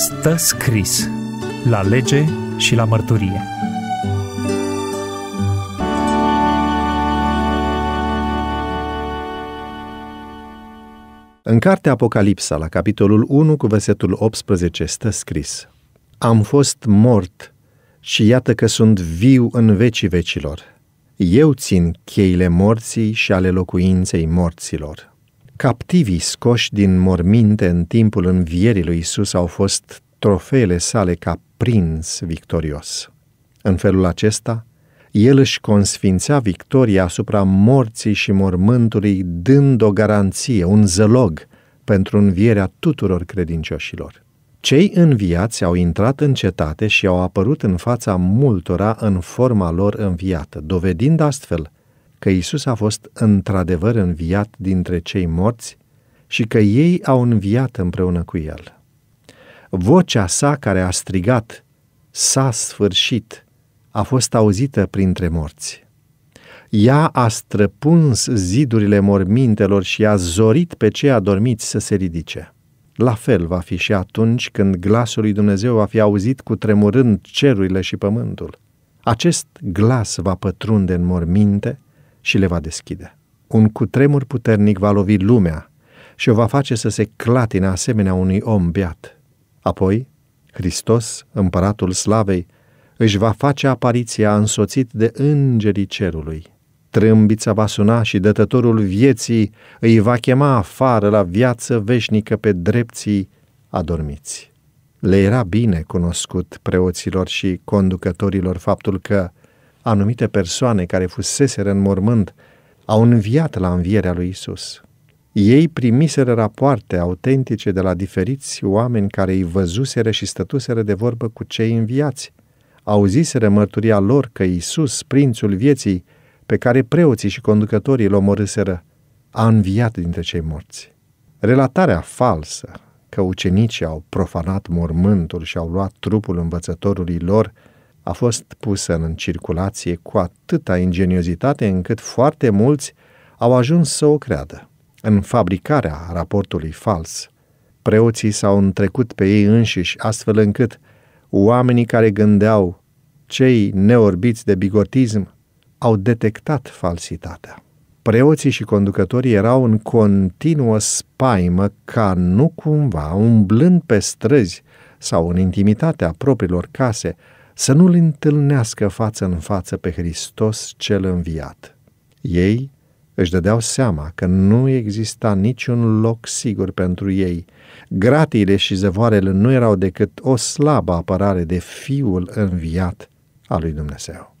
stă scris la lege și la mărturie. În cartea Apocalipsa, la capitolul 1 cu versetul 18, stă scris Am fost mort și iată că sunt viu în vecii vecilor. Eu țin cheile morții și ale locuinței morților. Captivii scoși din morminte în timpul învierii lui Isus au fost trofeele sale ca prins victorios. În felul acesta, el își consfințea victoria asupra morții și mormântului, dând o garanție, un zălog pentru învierea tuturor credincioșilor. Cei înviați au intrat în cetate și au apărut în fața multora în forma lor înviată, dovedind astfel că Isus a fost într-adevăr înviat dintre cei morți și că ei au înviat împreună cu el. Vocea sa care a strigat, s-a sfârșit, a fost auzită printre morți. Ea a străpuns zidurile mormintelor și a zorit pe cei adormiți să se ridice. La fel va fi și atunci când glasul lui Dumnezeu va fi auzit cu tremurând cerurile și pământul. Acest glas va pătrunde în morminte, și le va deschide. Un cutremur puternic va lovi lumea și o va face să se clatine asemenea unui om beat. Apoi, Hristos, împăratul slavei, își va face apariția însoțit de îngerii cerului. Trâmbița va suna și dătătorul vieții îi va chema afară la viață veșnică pe drepții adormiți. Le era bine cunoscut preoților și conducătorilor faptul că anumite persoane care fuseseră în mormânt au înviat la învierea lui Isus. Ei primiseră rapoarte autentice de la diferiți oameni care îi văzuseră și stătuseră de vorbă cu cei înviați. Auziseră mărturia lor că Isus, prințul vieții, pe care preoții și conducătorii îl omorâseră, a înviat dintre cei morți. Relatarea falsă că ucenicii au profanat mormântul și au luat trupul învățătorului lor – a fost pusă în circulație cu atâta ingeniozitate încât foarte mulți au ajuns să o creadă. În fabricarea raportului fals, preoții s-au întrecut pe ei înșiși astfel încât oamenii care gândeau cei neorbiți de bigotism au detectat falsitatea. Preoții și conducătorii erau în continuă spaimă ca nu cumva, umblând pe străzi sau în intimitatea propriilor case, să nu-L întâlnească față în față pe Hristos cel înviat. Ei își dădeau seama că nu exista niciun loc sigur pentru ei. Gratiile și zăvoarele nu erau decât o slabă apărare de Fiul înviat al lui Dumnezeu.